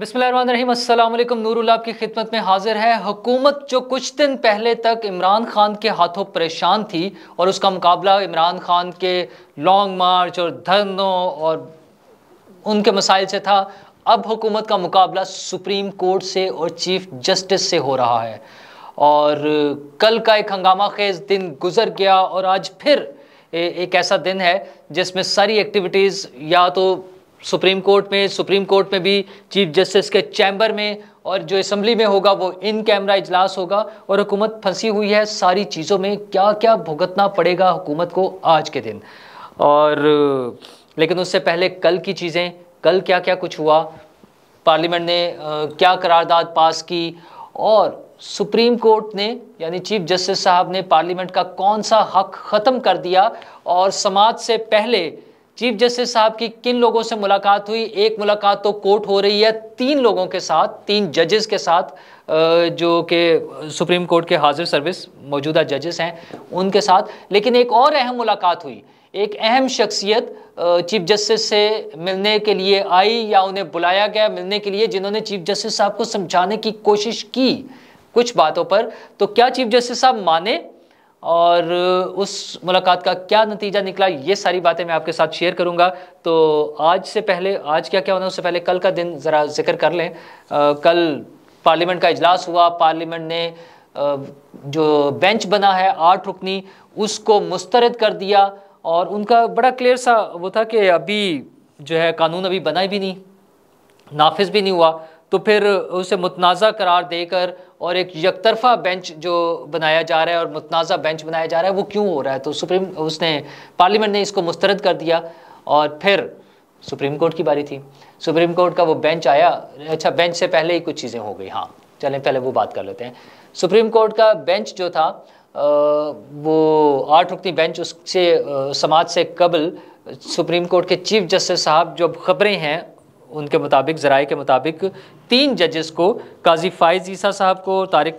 बिस्मिल्लाम नूरुल्लाह की खिदमत में हाजिर है हुकूमत जो कुछ दिन पहले तक इमरान खान के हाथों परेशान थी और उसका मुकाबला इमरान खान के लॉन्ग मार्च और धरनों और उनके मसाइल से था अब हुकूमत का मुकाबला सुप्रीम कोर्ट से और चीफ जस्टिस से हो रहा है और कल का एक हंगामा खेज दिन गुजर गया और आज फिर एक ऐसा दिन है जिसमें सारी एक्टिविटीज़ या तो सुप्रीम कोर्ट में सुप्रीम कोर्ट में भी चीफ जस्टिस के चैम्बर में और जो असम्बली में होगा वो इन कैमरा इजलास होगा और हुकूमत फंसी हुई है सारी चीज़ों में क्या क्या भुगतना पड़ेगा हुकूमत को आज के दिन और लेकिन उससे पहले कल की चीज़ें कल क्या क्या कुछ हुआ पार्लियामेंट ने क्या करारदाद पास की और सुप्रीम कोर्ट ने यानी चीफ जस्टिस साहब ने पार्लियामेंट का कौन सा हक ख़त्म कर दिया और समाज से पहले चीफ जस्टिस साहब की किन लोगों से मुलाकात हुई एक मुलाकात तो कोर्ट हो रही है तीन लोगों के साथ तीन जजेस के साथ जो कि सुप्रीम कोर्ट के हाजिर सर्विस मौजूदा जजेस हैं उनके साथ लेकिन एक और अहम मुलाकात हुई एक अहम शख्सियत चीफ जस्टिस से मिलने के लिए आई या उन्हें बुलाया गया मिलने के लिए जिन्होंने चीफ जस्टिस साहब को समझाने की कोशिश की कुछ बातों पर तो क्या चीफ जस्टिस साहब माने और उस मुलाकात का क्या नतीजा निकला ये सारी बातें मैं आपके साथ शेयर करूंगा तो आज से पहले आज क्या क्या होना उससे पहले कल का दिन ज़रा जिक्र कर लें आ, कल पार्लियामेंट का इजलास हुआ पार्लियामेंट ने आ, जो बेंच बना है आठ रुकनी उसको मुस्तरद कर दिया और उनका बड़ा क्लियर सा वो था कि अभी जो है कानून अभी बना भी नहीं नाफिज भी नहीं हुआ तो फिर उसे मुतनाज़ा करार देकर और एक यकतरफा बेंच जो बनाया जा रहा है और मुतनाज़ा बेंच बनाया जा रहा है वो क्यों हो रहा है तो सुप्रीम उसने पार्लियामेंट ने इसको मुस्तरद कर दिया और फिर सुप्रीम कोर्ट की बारी थी सुप्रीम कोर्ट का वो बेंच आया अच्छा बेंच से पहले ही कुछ चीज़ें हो गई हाँ चलें पहले वो बात कर लेते हैं सुप्रीम कोर्ट का बेंच जो था वो आठ रुकनी बेंच उससे समाज से कबल सुप्रीम कोर्ट के चीफ जस्टिस साहब जो खबरें हैं उनके मुताबिक ज़राए के मुताबिक तीन जजेस को काजी फायज ईसा साहब को तारिक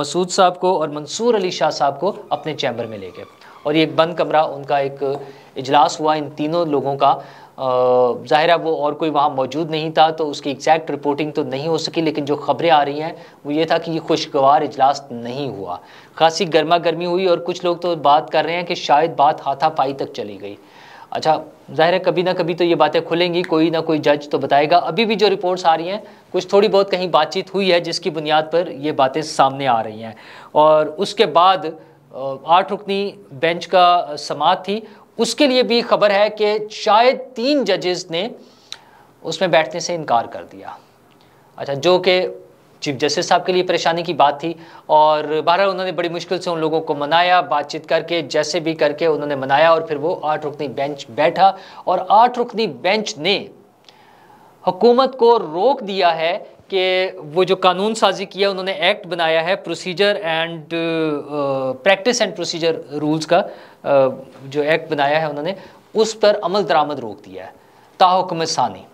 मसूद साहब को और मंसूर अली शाह साहब को अपने चैम्बर में ले गए और ये एक बंद कमरा उनका एक इजलास हुआ इन तीनों लोगों का ज़ाहिर है वो और कोई वहाँ मौजूद नहीं था तो उसकी एग्जैक्ट रिपोर्टिंग तो नहीं हो सकी लेकिन जो खबरें आ रही हैं वो ये था कि ये खुशगवार इजलास नहीं हुआ खासी गर्मा गर्मी हुई और कुछ लोग तो बात कर रहे हैं कि शायद बात हाथापाई तक चली गई अच्छा ज़ाहिर है कभी ना कभी तो ये बातें खुलेंगी कोई ना कोई जज तो बताएगा अभी भी जो रिपोर्ट्स आ रही हैं कुछ थोड़ी बहुत कहीं बातचीत हुई है जिसकी बुनियाद पर ये बातें सामने आ रही हैं और उसके बाद आठ रुकनी बेंच का समात थी उसके लिए भी खबर है कि शायद तीन जजेस ने उसमें बैठने से इनकार कर दिया अच्छा जो कि चीफ जस्टिस साहब के लिए परेशानी की बात थी और बहरहाल उन्होंने बड़ी मुश्किल से उन लोगों को मनाया बातचीत करके जैसे भी करके उन्होंने मनाया और फिर वो आठ रुकनी बेंच बैठा और आठ रुकनी बेंच ने हुकूमत को रोक दिया है कि वो जो कानून साजी किया उन्होंने एक्ट बनाया है procedure and practice and procedure rules का uh, जो एक्ट बनाया है उन्होंने उस पर अमल दरामद रोक दिया है ताहुकम सानी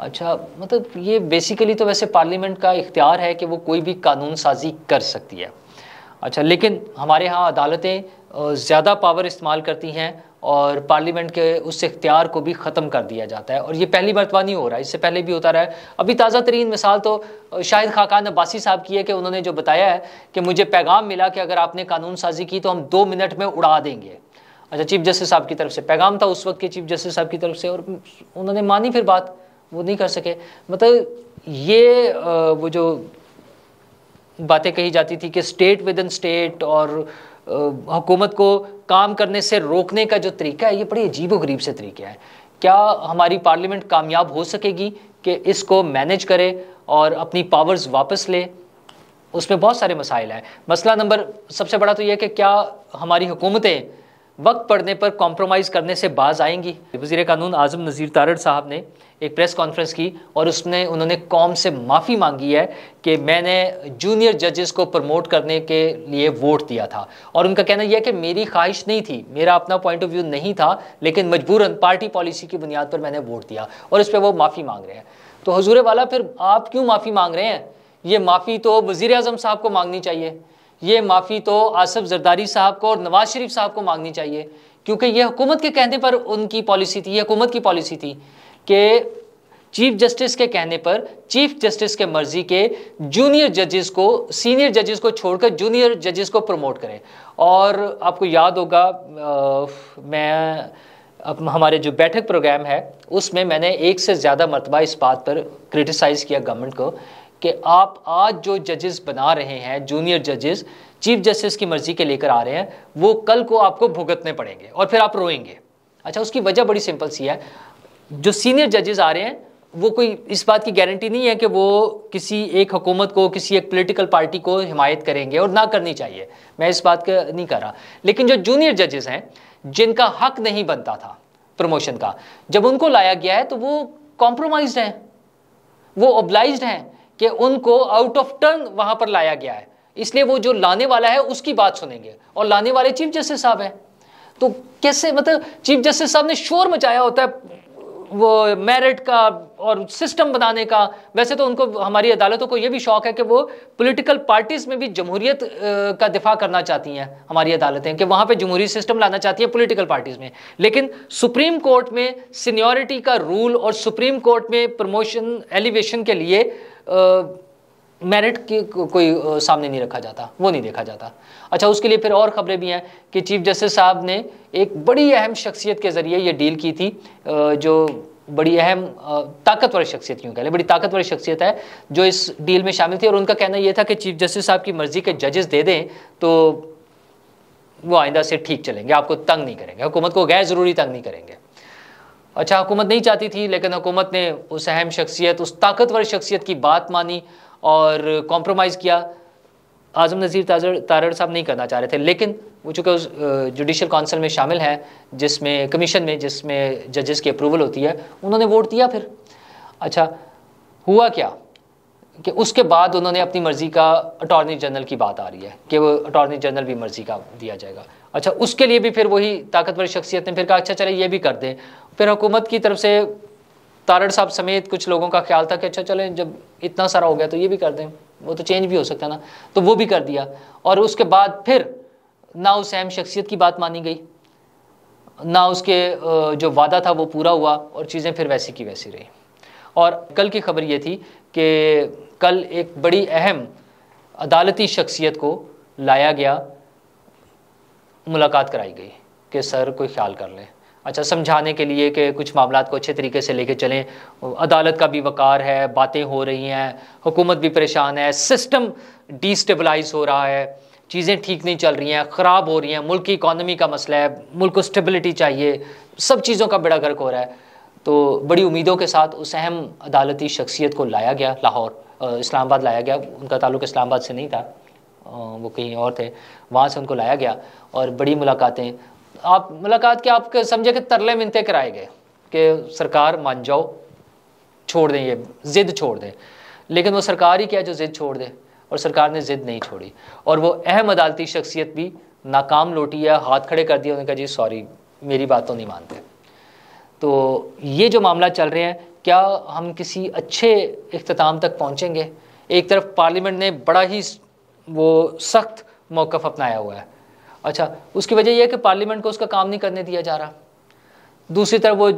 अच्छा मतलब ये बेसिकली तो वैसे पार्लियामेंट का इख्तियार है कि वो कोई भी कानून साजी कर सकती है अच्छा लेकिन हमारे यहाँ अदालतें ज़्यादा पावर इस्तेमाल करती हैं और पार्लियामेंट के उस इख्तियार को भी ख़त्म कर दिया जाता है और ये पहली मरतबा नहीं हो रहा है इससे पहले भी होता रहा है अभी ताज़ा तरीन मिसाल तो शाहिद खाकान अब्बासी साहब की है कि उन्होंने जो बताया है कि मुझे पैगाम मिला कि अगर आपने कानून साजी की तो हम दो मिनट में उड़ा देंगे अच्छा चीफ जस्टिस साहब की तरफ से पैगाम था उस वक्त के चीफ जस्टिस साहब की तरफ से और उन्होंने मानी फिर बात वो नहीं कर सके मतलब ये वो जो बातें कही जाती थी कि स्टेट विद इन स्टेट और हुकूमत को काम करने से रोकने का जो तरीका है ये बड़ी अजीब व गरीब से तरीका है क्या हमारी पार्लियामेंट कामयाब हो सकेगी कि इसको मैनेज करे और अपनी पावर्स वापस ले उसमें बहुत सारे मसाइल हैं मसला नंबर सबसे बड़ा तो यह है कि क्या हमारी हुकूमतें वक्त पड़ने पर कॉम्प्रोमाइज़ करने से बाज आएंगी वजीर कानून आजम नज़ीर तारड़ साहब ने एक प्रेस कॉन्फ्रेंस की और उसमें उन्होंने कॉम से माफ़ी मांगी है कि मैंने जूनियर जजेस को प्रमोट करने के लिए वोट दिया था और उनका कहना यह है कि मेरी ख्वाहिश नहीं थी मेरा अपना पॉइंट ऑफ व्यू नहीं था लेकिन मजबूरन पार्टी पॉलिसी की बुनियाद पर मैंने वोट दिया और इस पर वो माफ़ी मांग रहे हैं तो हजूर वाला फिर आप क्यों माफ़ी मांग रहे हैं ये माफ़ी तो वज़ी अजम साहब को मांगनी चाहिए ये माफ़ी तो आसफ जरदारी साहब को और नवाज शरीफ साहब को मांगनी चाहिए क्योंकि ये हुकूमत के कहने पर उनकी पॉलिसी थी ये हुकूमत की पॉलिसी थी कि चीफ जस्टिस के कहने पर चीफ जस्टिस के मर्जी के जूनियर जजेस को सीनियर जजेस को छोड़कर जूनियर जजेस को प्रमोट करें और आपको याद होगा आ, मैं अब हमारे जो बैठक प्रोग्राम है उसमें मैंने एक से ज़्यादा मरतबा इस बात पर क्रिटिसाइज़ किया गवर्नमेंट को कि आप आज जो जजेस बना रहे हैं जूनियर जजेस चीफ जस्टिस की मर्जी के लेकर आ रहे हैं वो कल को आपको भुगतने पड़ेंगे और फिर आप रोएंगे अच्छा उसकी वजह बड़ी सिंपल सी है जो सीनियर जजेस आ रहे हैं वो कोई इस बात की गारंटी नहीं है कि वो किसी एक हुकूमत को किसी एक पॉलिटिकल पार्टी को हिमायत करेंगे और ना करनी चाहिए मैं इस बात का नहीं कर रहा लेकिन जो जूनियर जजेस हैं जिनका हक नहीं बनता था प्रमोशन का जब उनको लाया गया है तो वो कॉम्प्रोमाइज हैं वो ओब्लाइज हैं कि उनको आउट ऑफ टर्न वहां पर लाया गया है इसलिए वो जो लाने वाला है उसकी बात सुनेंगे और लाने वाले चीफ जस्टिस साहब हैं तो कैसे मतलब चीफ जस्टिस साहब ने शोर मचाया होता है वो मेरिट का और सिस्टम बनाने का वैसे तो उनको हमारी अदालतों को ये भी शौक है कि वो पॉलिटिकल पार्टीज में भी जमहूरियत का दिफा करना चाहती हैं हमारी अदालतें कि वहाँ पे जमहूरी सिस्टम लाना चाहती हैं पॉलिटिकल पार्टीज में लेकिन सुप्रीम कोर्ट में सीनियोरिटी का रूल और सुप्रीम कोर्ट में प्रमोशन एलिवेशन के लिए मेरिट की को, कोई सामने नहीं रखा जाता वो नहीं देखा जाता अच्छा उसके लिए फिर और ख़बरें भी हैं कि चीफ जस्टिस साहब ने एक बड़ी अहम शख्सियत के ज़रिए ये डील की थी जो बड़ी अहम ताकतवर शख्सियत क्यों कह लें बड़ी ताकतवर शख्सियत है जो इस डील में शामिल थी और उनका कहना यह था कि चीफ जस्टिस साहब की मर्ज़ी के जजेस दे दें तो वो आइंदा से ठीक चलेंगे आपको तंग नहीं करेंगे हुकूमत को गैर ज़रूरी तंग नहीं करेंगे अच्छा हुकूमत नहीं चाहती थी लेकिन हुकूमत ने उस अहम शख्सियत उस ताकतवर शख्सियत की बात मानी और कॉम्प्रोमाइज़ किया आज़म नज़ीर तारड़ साहब नहीं करना चाह रहे थे लेकिन वो चूँकि उस जुडिशल काउंसिल में शामिल हैं जिसमें कमीशन में जिसमें जजेस की अप्रूवल होती है उन्होंने वोट दिया फिर अच्छा हुआ क्या कि उसके बाद उन्होंने अपनी मर्ज़ी का अटॉर्नी जनरल की बात आ रही है कि वो अटॉर्नी जनरल भी मर्ज़ी का दिया जाएगा अच्छा उसके लिए भी फिर वही ताकतवर शख्सियत ने फिर कहा अच्छा चले ये भी कर दें फिर हुकूमत की तरफ से तारड़ साहब समेत कुछ लोगों का ख्याल था कि अच्छा चलें जब इतना सारा हो गया तो ये भी कर दें वो तो चेंज भी हो सकता ना तो वो भी कर दिया और उसके बाद फिर ना उस अहम शख्सियत की बात मानी गई ना उसके जो वादा था वो पूरा हुआ और चीज़ें फिर वैसी की वैसी रही और कल की खबर ये थी कि कल एक बड़ी अहम अदालती शख्सियत को लाया गया मुलाकात कराई गई कि सर कोई ख्याल कर लें अच्छा समझाने के लिए कि कुछ मामला को अच्छे तरीके से लेके चलें अदालत का भी वकार है बातें हो रही हैं हुकूमत भी परेशान है सिस्टम डिस्टेबलाइज हो रहा है चीज़ें ठीक नहीं चल रही हैं ख़राब हो रही हैं मुल्क की इकानमी का मसला है मुल्क को स्टेबिलिटी चाहिए सब चीज़ों का बड़ा गर्क हो रहा है तो बड़ी उम्मीदों के साथ उस अहम अदालती शख्सियत को लाया गया लाहौर इस्लामाबाद लाया गया उनका ताल्लुक इस्लामाबाद से नहीं था वो कहीं और थे वहाँ से उनको लाया गया और बड़ी मुलाकातें आप मुलाकात के आप समझे कि तरले मिनते कराए गए कि सरकार मान जाओ छोड़ दें ये ज़िद छोड़ दें लेकिन वो सरकार ही क्या जो ज़िद छोड़ दे और सरकार ने ज़िद नहीं छोड़ी और वो अहम अदालती शख्सियत भी नाकाम लौटी है हाथ खड़े कर दिए उन्होंने कहा जी सॉरी मेरी बात तो नहीं मानते तो ये जो मामला चल रहे हैं क्या हम किसी अच्छे अख्ताम तक पहुँचेंगे एक तरफ पार्लियामेंट ने बड़ा ही वो सख्त मौक़ अपनाया हुआ है अच्छा उसकी वजह यह है कि पार्लियामेंट को उसका काम नहीं करने दिया जा रहा दूसरी तरफ वो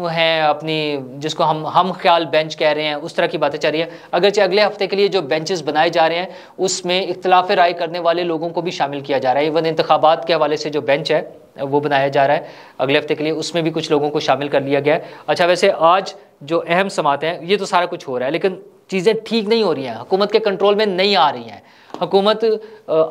हैं अपनी जिसको हम हम ख्याल बेंच कह रहे हैं उस तरह की बातें चल रही है अगरचे अगले हफ्ते के लिए जो बेंचेस बनाए जा रहे हैं उसमें इख्तलाफ राय करने वाले लोगों को भी शामिल किया जा रहा है इवन इंतबात के हवाले से जो बेंच है वो बनाया जा रहा है अगले हफ्ते के लिए उसमें भी कुछ लोगों को शामिल कर लिया गया है अच्छा वैसे आज जो अहम समातें हैं ये तो सारा कुछ हो रहा है लेकिन चीज़ें ठीक नहीं हो रही हैं हुकूमत के कंट्रोल में नहीं आ रही हैं हुकूमत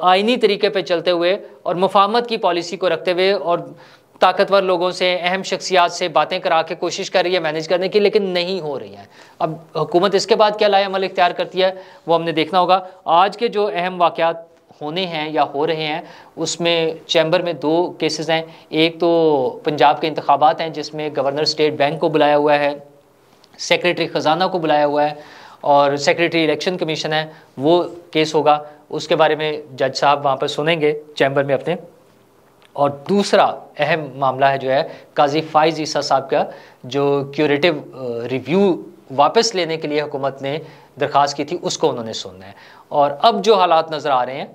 आइनी तरीके पर चलते हुए और मुफामत की पॉलिसी को रखते हुए और ताकतवर लोगों से अहम शख्सियात से बातें करा के कोशिश कर रही है मैनेज करने की लेकिन नहीं हो रही हैं अब हुकूमत इसके बाद क्या लाए अमल इख्तियार करती है वो हमने देखना होगा आज के जो अहम वाक़ात होने हैं या हो रहे हैं उसमें चैम्बर में दो केसेस हैं एक तो पंजाब के इंतबात हैं जिसमें गवर्नर स्टेट बैंक को बुलाया हुआ है सेक्रेटरी ख़जाना को बुलाया हुआ है और सेक्रेटरी इलेक्शन कमीशन है वो केस होगा उसके बारे में जज साहब वहाँ पर सुनेंगे चैम्बर में अपने और दूसरा अहम मामला है जो है काजी फाइज ईसा साहब का जो क्यूरेटिव रिव्यू वापस लेने के लिए हुकूमत ने दरख्वास्त की थी उसको उन्होंने सुनना है और अब जो हालात नज़र आ रहे हैं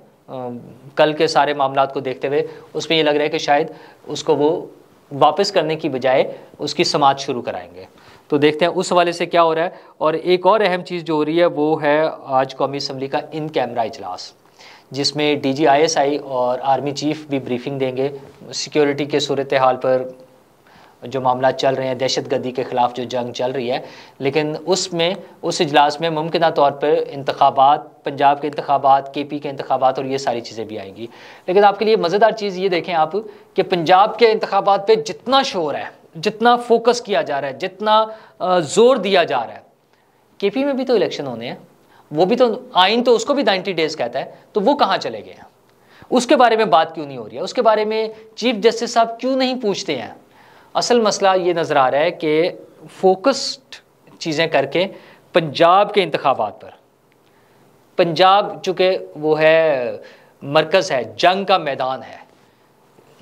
कल के सारे मामला को देखते हुए उसमें ये लग रहा है कि शायद उसको वो वापस करने की बजाय उसकी समाज शुरू कराएंगे तो देखते हैं उस हवाले से क्या हो रहा है और एक और अहम चीज़ जो हो रही है वो है आज कौमी असम्बली का इन कैमरा इजलास जिसमें डीजीआईएसआई और आर्मी चीफ भी ब्रीफिंग देंगे सिक्योरिटी के सूरत हाल पर जो मामला चल रहे हैं दहशत गर्दी के ख़िलाफ़ जो जंग चल रही है लेकिन उसमें उस इजलास में मुमकिन तौर पर इंतबात पंजाब के इंतबात के पी के इंतबात और ये सारी चीज़ें भी आएंगी लेकिन आपके लिए मज़ेदार चीज़ ये देखें आप कि पंजाब के इंतबात पर जितना शोर है जितना फोकस किया जा रहा है जितना ज़ोर दिया जा रहा है के पी में भी तो इलेक्शन होने हैं वो भी तो आइन तो उसको भी नाइन्टी डेज कहता है तो वो कहाँ चले गए हैं उसके बारे में बात क्यों नहीं हो रही है उसके बारे में चीफ जस्टिस साहब क्यों नहीं पूछते हैं असल मसला ये नज़र आ रहा है कि फोकस्ड चीज़ें करके पंजाब के इंतबात पर पंजाब चूँकि वो है मरकज़ है जंग का मैदान है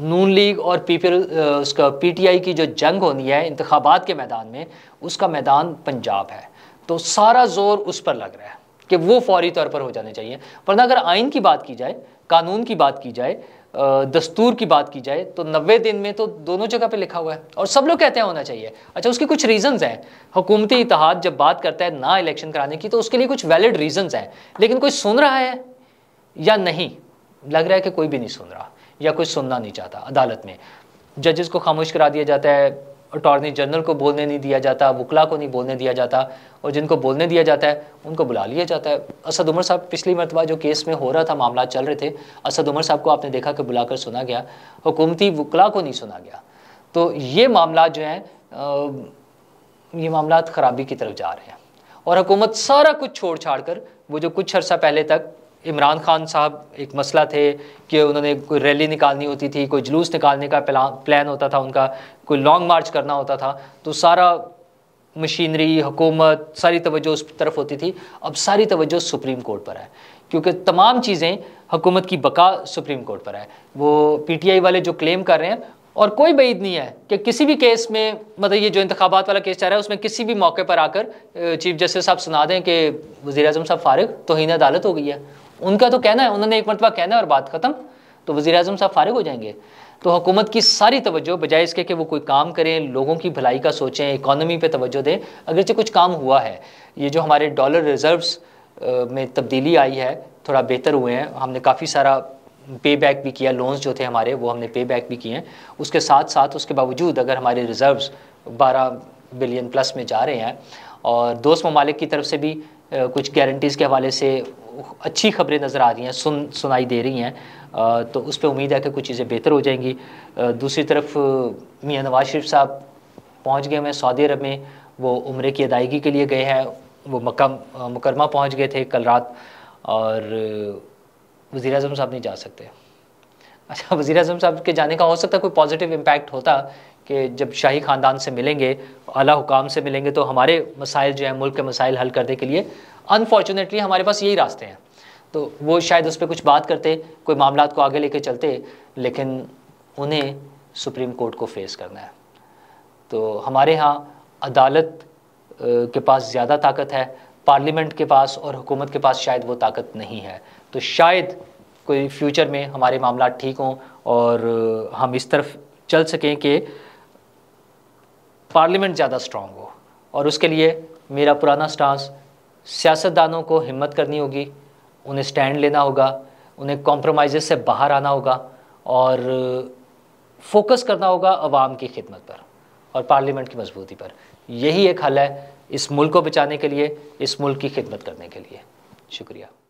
नून लीग और पीपल उसका पीटीआई की जो जंग होनी है इंतबात के मैदान में उसका मैदान पंजाब है तो सारा जोर उस पर लग रहा है कि वो फौरी तौर पर हो जाने चाहिए वरना अगर आइन की बात की जाए कानून की बात की जाए दस्तूर की बात की जाए तो नब्बे दिन में तो दोनों जगह पे लिखा हुआ है और सब लोग कहते हैं होना चाहिए अच्छा उसके कुछ रीजंस हैं हुकूमती इतिहाद जब बात करता है ना इलेक्शन कराने की तो उसके लिए कुछ वैलिड रीजंस हैं लेकिन कोई सुन रहा है या नहीं लग रहा है कि कोई भी नहीं सुन रहा या कोई सुनना नहीं चाहता अदालत में जजेस को खामोश करा दिया जाता है अटॉर्नी जनरल को बोलने नहीं दिया जाता वकला को नहीं बोलने दिया जाता और जिनको बोलने दिया जाता है उनको बुला लिया जाता है असद उमर साहब पिछली मरतबा जो केस में हो रहा था मामला चल रहे थे असद उमर साहब को आपने देखा कि बुलाकर सुना गया हुकूमती वकला को नहीं सुना गया तो ये मामला जो है ये मामला खराबी की तरफ जा रहे हैं और हुकूमत सारा कुछ छोड़ छाड़ कर वो जो कुछ अर्सा पहले तक इमरान खान साहब एक मसला थे कि उन्होंने कोई रैली निकालनी होती थी कोई जुलूस निकालने का प्लान होता था उनका कोई लॉन्ग मार्च करना होता था तो सारा मशीनरी हुकूमत सारी तवज्जो उस तरफ होती थी अब सारी तवज्जो सुप्रीम कोर्ट पर है क्योंकि तमाम चीज़ें हुकूमत की बका सुप्रीम कोर्ट पर है वो पीटीआई वाले जो क्लेम कर रहे हैं और कोई बेद नहीं है कि किसी भी केस में मतलब ये जो इंतबात वाला केस चल रहा है उसमें किसी भी मौके पर आकर चीफ जस्टिस साहब सुना दें कि वजी अजम साहब फारग तोहन अदालत हो गई है उनका तो कहना है उन्होंने एक मरतबा कहना है और बात ख़त्म तो वज़ी अजम साहब फारग हो जाएंगे तो हुकूमत की सारी तवज्जो बजाय इसके कि वो कोई काम करें लोगों की भलाई का सोचें इकानमी पर तोज्जो दें अगरचे कुछ काम हुआ है ये जो हमारे डॉलर रिज़र्व्स में तब्दीली आई है थोड़ा बेहतर हुए हैं हमने काफ़ी सारा पे बैक भी किया लोन्स जो थे हमारे वो हमने पे बैक भी किए हैं उसके साथ साथ उसके बावजूद अगर हमारे रिज़र्व्स बारह बिलियन प्लस में जा रहे हैं और दोस्त ममालिक की तरफ से भी कुछ गारंटीज़ के हवाले से अच्छी खबरें नज़र आ रही हैं सुन सुनाई दे रही हैं तो उस पर उम्मीद है कि कुछ चीज़ें बेहतर हो जाएंगी दूसरी तरफ मियाँ नवाज शरीफ साहब पहुँच गए हैं सऊदी अरब में वो उम्र की अदायगी के लिए गए हैं वो मकम मुकरमा पहुँच गए थे कल रात और वज़ी अजम साहब नहीं जा सकते अच्छा वज़ी अजम साहब के जाने का हो सकता है कोई पॉजिटिव इम्पैक्ट होता कि जब शाही ख़ानदान से मिलेंगे अला हुकाम से मिलेंगे तो हमारे मसाइल जो है मुल्क के मसाइल हल करने के लिए अनफॉर्चुनेटली हमारे पास यही रास्ते हैं तो वो शायद उस पर कुछ बात करते कोई मामला को आगे लेके चलते लेकिन उन्हें सुप्रीम कोर्ट को फेस करना है तो हमारे यहाँ अदालत के पास ज़्यादा ताकत है पार्लियामेंट के पास और हुकूमत के पास शायद वो ताकत नहीं है तो शायद कोई फ्यूचर में हमारे मामला ठीक हों और हम इस तरफ चल सकें कि पार्लियामेंट ज़्यादा स्ट्रांग हो और उसके लिए मेरा पुराना स्टांस सियासतदानों को हिम्मत करनी होगी उन्हें स्टैंड लेना होगा उन्हें कॉम्प्रोमाइज़ से बाहर आना होगा और फोकस करना होगा अवाम की खिदमत पर और पार्लियामेंट की मजबूती पर यही एक हल है इस मुल्क को बचाने के लिए इस मुल्क की खिदमत करने के लिए शुक्रिया